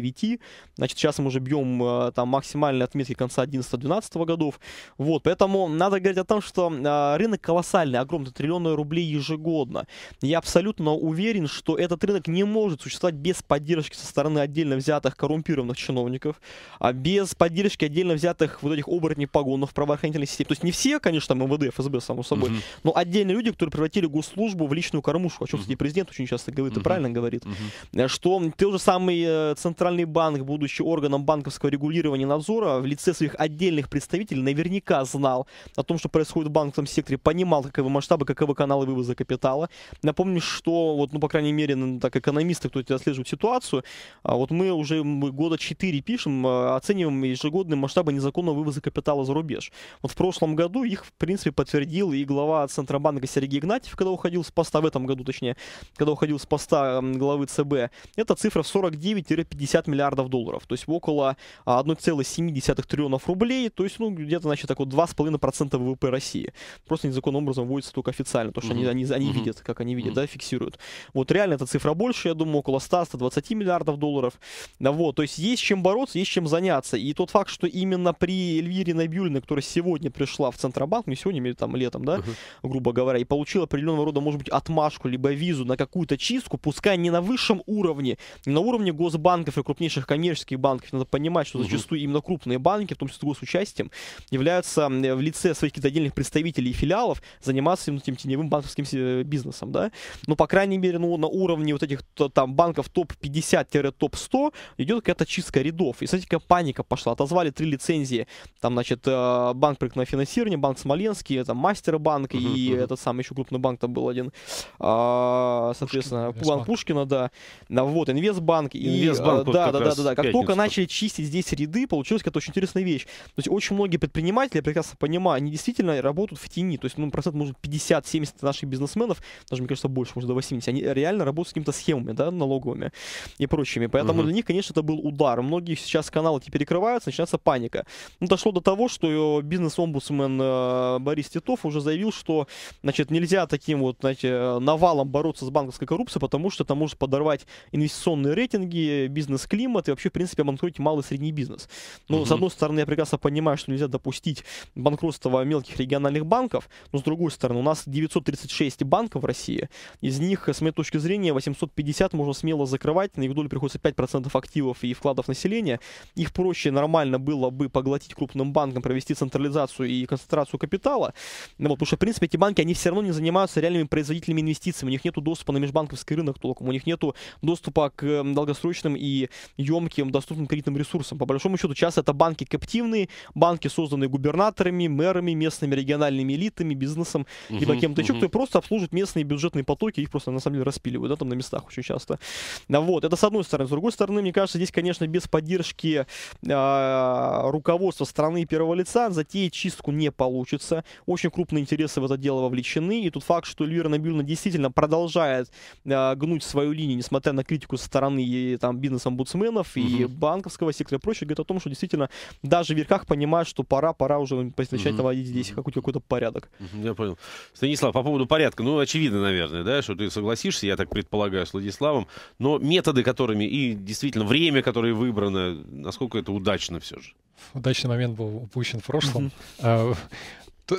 B: Значит, сейчас мы уже бьем э, там максимальные отметки конца 11-12 годов. Вот, поэтому надо говорить о том, что что э, рынок колоссальный, огромный, триллионы рублей ежегодно. Я абсолютно уверен, что этот рынок не может существовать без поддержки со стороны отдельно взятых коррумпированных чиновников, а без поддержки отдельно взятых вот этих оборотней погонов в правоохранительной системе. То есть не все, конечно, там МВД, ФСБ, само собой, угу. но отдельные люди, которые превратили госслужбу в личную кормушку, о чем, кстати, президент очень часто говорит угу. и правильно говорит, угу. что тот же самый э, Центральный банк, будучи органом банковского регулирования и надзора, в лице своих отдельных представителей наверняка знал о том, что происходит Сбербанк в банковском секторе понимал, каковы масштабы, каковы каналы вывоза капитала. Напомню, что, вот, ну, по крайней мере, так экономисты, кто отслеживает ситуацию, вот мы уже года 4 пишем, оцениваем ежегодные масштабы незаконного вывоза капитала за рубеж. Вот в прошлом году их, в принципе, подтвердил и глава Центробанка Сергей Игнатьев, когда уходил с поста, в этом году точнее, когда уходил с поста главы ЦБ. Это цифра в 49-50 миллиардов долларов, то есть около 1,7 триллионов рублей, то есть, ну, где-то, значит, так вот 2,5% ВВП России такие. Просто незаконным образом вводится только официально, то, что mm-hmm. они, они, они mm-hmm. видят, как они видят, mm-hmm. да, фиксируют. Вот реально эта цифра больше, я думаю, около 100-120 миллиардов долларов. Да, вот, то есть есть чем бороться, есть чем заняться. И тот факт, что именно при Эльвире Набиулиной, которая сегодня пришла в Центробанк, ну, не сегодня, или там летом, да, uh-huh. грубо говоря, и получила определенного рода, может быть, отмашку, либо визу на какую-то чистку, пускай не на высшем уровне, не на уровне госбанков и крупнейших коммерческих банков, надо понимать, что зачастую uh-huh. именно крупные банки, в том числе с госучастием, являются в лице своих каких отдельных представителей представителей филиалов заниматься этим теневым банковским э, бизнесом, да. Ну, по крайней мере, ну, на уровне вот этих там банков топ-50-топ-100 идет какая-то чистка рядов. И, кстати, паника пошла. Отозвали три лицензии. Там, значит, э, банк на финансирование, банк Смоленский, это Мастербанк uh и uh этот самый еще крупный банк там был один. А, соответственно, Пушкин, план Пушкина, да. да. Вот, Инвестбанк. Инвестбанк и, да, да, да, да, да. Как только начали чистить здесь ряды, получилась какая-то очень интересная вещь. То есть очень многие предприниматели, я прекрасно понимаю, они действительно работают в тени. То есть, ну, процент может 50-70 наших бизнесменов, даже, мне кажется, больше, может, до 80, они реально работают с какими-то схемами, да, налоговыми и прочими. Поэтому mm-hmm. для них, конечно, это был удар. Многие сейчас каналы эти перекрываются, начинается паника. Ну, дошло до того, что э, бизнес-омбудсмен э, Борис Титов уже заявил, что, значит, нельзя таким вот, значит, э, навалом бороться с банковской коррупцией, потому что это может подорвать инвестиционные рейтинги, бизнес-климат и вообще, в принципе, обанкротить малый и средний бизнес. Но, mm-hmm. с одной стороны, я прекрасно понимаю, что нельзя допустить банкротства мелких региональных национальных банков, но с другой стороны, у нас 936 банков в России, из них, с моей точки зрения, 850 можно смело закрывать, на их долю приходится 5% активов и вкладов населения, их проще нормально было бы поглотить крупным банкам, провести централизацию и концентрацию капитала, вот, потому что, в принципе, эти банки, они все равно не занимаются реальными производителями инвестиций, у них нет доступа на межбанковский рынок толком, у них нет доступа к долгосрочным и емким доступным кредитным ресурсам. По большому счету, часто это банки коптивные, банки, созданные губернаторами, мэрами, местными регионами, региональными элитами, бизнесом, угу, либо кем-то угу. еще, кто просто обслуживает местные бюджетные потоки, их просто на самом деле распиливают, да, там на местах очень часто. Да, вот, это с одной стороны. С другой стороны, мне кажется, здесь, конечно, без поддержки э, руководства страны первого лица затеять чистку не получится. Очень крупные интересы в это дело вовлечены, и тут факт, что Эльвира Набильна действительно продолжает э, гнуть свою линию, несмотря на критику со стороны и, там, бизнес-омбудсменов угу. и банковского сектора и прочее, говорит о том, что действительно даже в верхах понимают, что пора, пора уже ну, начать наводить здесь какую-то какой-то порядок.
A: Я понял. Станислав, по поводу порядка, ну, очевидно, наверное, да, что ты согласишься, я так предполагаю, с Владиславом, но методы, которыми и действительно время, которое выбрано, насколько это удачно все же?
C: Удачный момент был упущен в прошлом. Mm-hmm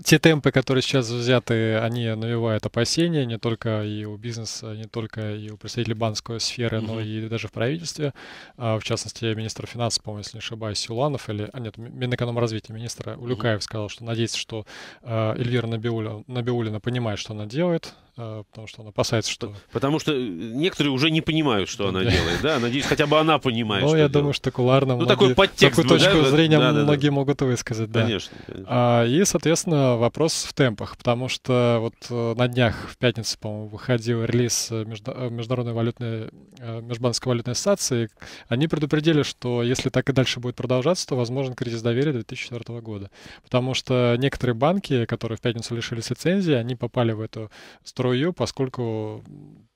C: те темпы, которые сейчас взяты, они навевают опасения не только и у бизнеса, не только и у представителей банковской сферы, mm-hmm. но и даже в правительстве. А, в частности, министр финансов, по-моему, если не ошибаюсь, Сюланов или, а нет, Минэкономразвития министра Улюкаев mm-hmm. сказал, что надеется, что а, Эльвира Набиулина, Набиулина понимает, что она делает,
A: Э, потому что он опасается, что... Потому что э, некоторые уже не понимают, что она делает, да? Надеюсь, хотя бы она понимает, Ну, я думаю, что куларно Ну, такой подтекст. Такую ну, точку зрения многие
C: могут высказать, да. Конечно. А, и, соответственно, вопрос в темпах, потому что вот э, на днях, в пятницу, по-моему, выходил релиз между Международной валютной, Межбанковской валютной ассоциации, они предупредили, что если так и дальше будет продолжаться, то возможен кризис доверия 2004 года. Потому что некоторые банки, которые в пятницу лишились лицензии, они попали в эту стройку ее, поскольку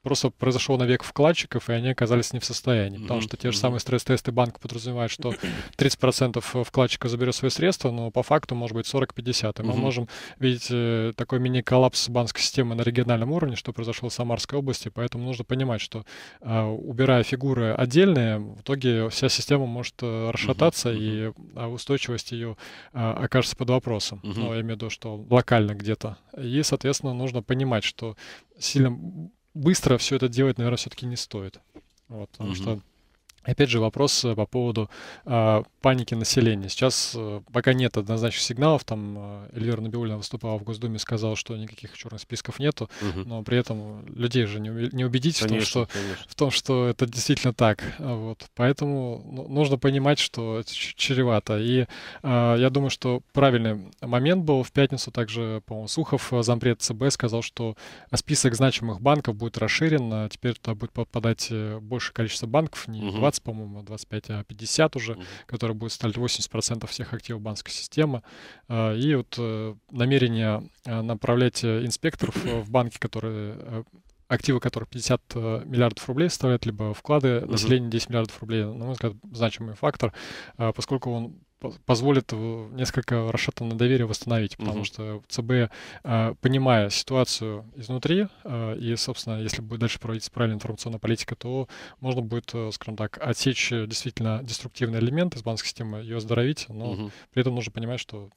C: просто произошел навек вкладчиков, и они оказались не в состоянии. Потому mm-hmm. что те же самые стресс-тесты банка подразумевают, что 30% э, вкладчика заберет свои средства, но по факту может быть 40-50. И мы mm-hmm. можем видеть э, такой мини-коллапс банковской системы на региональном уровне, что произошло в Самарской области. Поэтому нужно понимать, что а, убирая фигуры отдельные, в итоге вся система может э, расшататься, mm-hmm. и а, устойчивость ее а, окажется под вопросом. Mm-hmm. Но я имею в виду, что локально где-то. И, соответственно, нужно понимать, что сильно быстро все это делать, наверное, все-таки не стоит. Вот, потому угу. что, опять же, вопрос э, по поводу а, панике населения. Сейчас э, пока нет однозначных сигналов. Там э, Эльвира Набиулина выступала в Госдуме, и сказала, что никаких черных списков нету, угу. но при этом людей же не убедить конечно, в, том, что, в том, что это действительно так. А вот. Поэтому ну, нужно понимать, что это чревато. И э, я думаю, что правильный момент был. В пятницу также, по-моему, Сухов, э, зампред ЦБ, сказал, что список значимых банков будет расширен. а Теперь туда будет попадать большее количество банков, не угу. 20, по-моему, 25, а 50 а уже, угу. которые которые будут стать 80% всех активов банковской системы. Э, и вот э, намерение э, направлять инспекторов в банки, которые активы которых 50 миллиардов рублей составляют, либо вклады uh населения 10 миллиардов рублей, на мой взгляд, значимый фактор, поскольку он позволит э, несколько расшатанное доверие восстановить, потому угу. что ЦБ, э, понимая ситуацию изнутри, э, и, собственно, если будет дальше проводиться правильная информационная политика, то можно будет, скажем так, отсечь действительно деструктивный элемент из банковской системы, ее оздоровить, но угу. при этом нужно понимать, что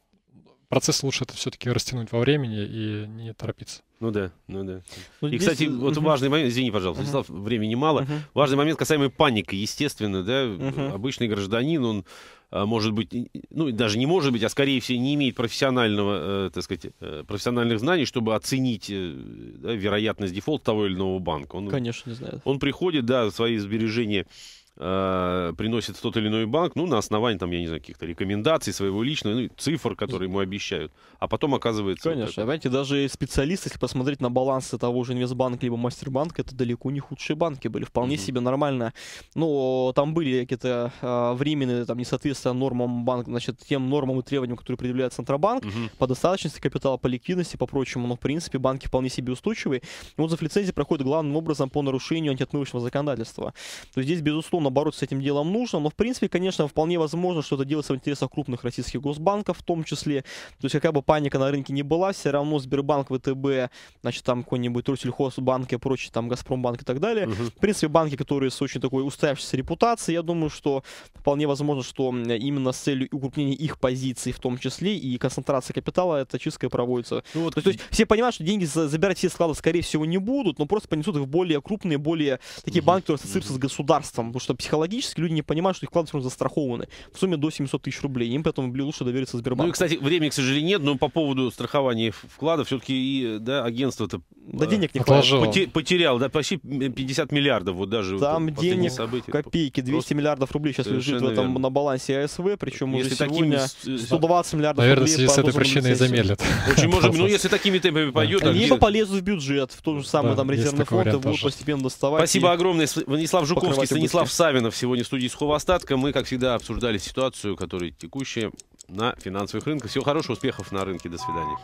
C: процесс лучше это все-таки растянуть во времени и не торопиться.
A: Ну да, ну да. Ну, и, здесь... кстати, угу. вот важный момент, извини, пожалуйста, угу. Вячеслав, времени мало. Угу. Важный момент касаемо паники, естественно, да, угу. обычный гражданин, он а, может быть, ну, даже не может быть, а скорее всего не имеет профессионального, э, так сказать, э, профессиональных знаний, чтобы оценить э, да, вероятность дефолта того или иного банка. Он,
B: Конечно, не знает.
A: Он приходит, да, свои сбережения э, приносит тот или иной банк, ну, на основании, там, я не знаю, каких-то рекомендаций своего личного, ну, цифр, которые ему обещают. А потом оказывается... Конечно, вот
B: понимаете, даже специалисты, если посмотреть на балансы того же инвестбанка либо мастербанка, это далеко не худшие банки были, вполне mm себе нормально. Ну, там были какие-то э, временные, там, несоответствия нормам банка, значит, тем нормам и требованиям, которые предъявляет Центробанк, mm по достаточности капитала, по ликвидности, по прочему, но, в принципе, банки вполне себе устойчивые. Но вот за лицензии проходит главным образом по нарушению антиотмывочного законодательства. То есть здесь, безусловно, безусловно, бороться с этим делом нужно, но, в принципе, конечно, вполне возможно, что это делается в интересах крупных российских госбанков в том числе. То есть, какая бы паника на рынке не была, все равно Сбербанк, ВТБ, значит, там какой-нибудь Руссельхозбанк и прочие, там, Газпромбанк и так далее. Угу. В принципе, банки, которые с очень такой устоявшейся репутацией, я думаю, что вполне возможно, что именно с целью укрепления их позиций в том числе и концентрации капитала эта чистка проводится. Ну, вот... то, есть, то есть, все понимают, что деньги забирать все склады, скорее всего, не будут, но просто понесут их в более крупные, более такие угу. банки, которые ассоциируются угу. с государством, потому что психологически люди не понимают, что их вклады все равно застрахованы в сумме до 700 тысяч рублей. Им поэтому лучше довериться Сбербанку. Ну и, кстати,
A: времени, к сожалению, нет, но по поводу страхования вкладов все-таки и да, агентство-то... Да э, денег
B: не положило. Поте-
A: потерял, да, почти 50 миллиардов вот даже. Там вот, денег события, копейки, 200 Просто
B: миллиардов рублей сейчас лежит в этом, на балансе
A: АСВ, причем если уже такими... сегодня 120 э, миллиардов Наверное, рублей. Наверное, с этой причиной замедлят. Очень можем, ну если такими темпами пойдет... Да. Либо
B: полезут в бюджет, в тот же самый там резервный фонд, и будут постепенно доставать. Спасибо огромное, Владислав Жуковский, Станислав Савин.
A: Савинов сегодня в студии сухого остатка. Мы, как всегда, обсуждали ситуацию, которая текущая на финансовых рынках. Всего хорошего, успехов на рынке. До свидания.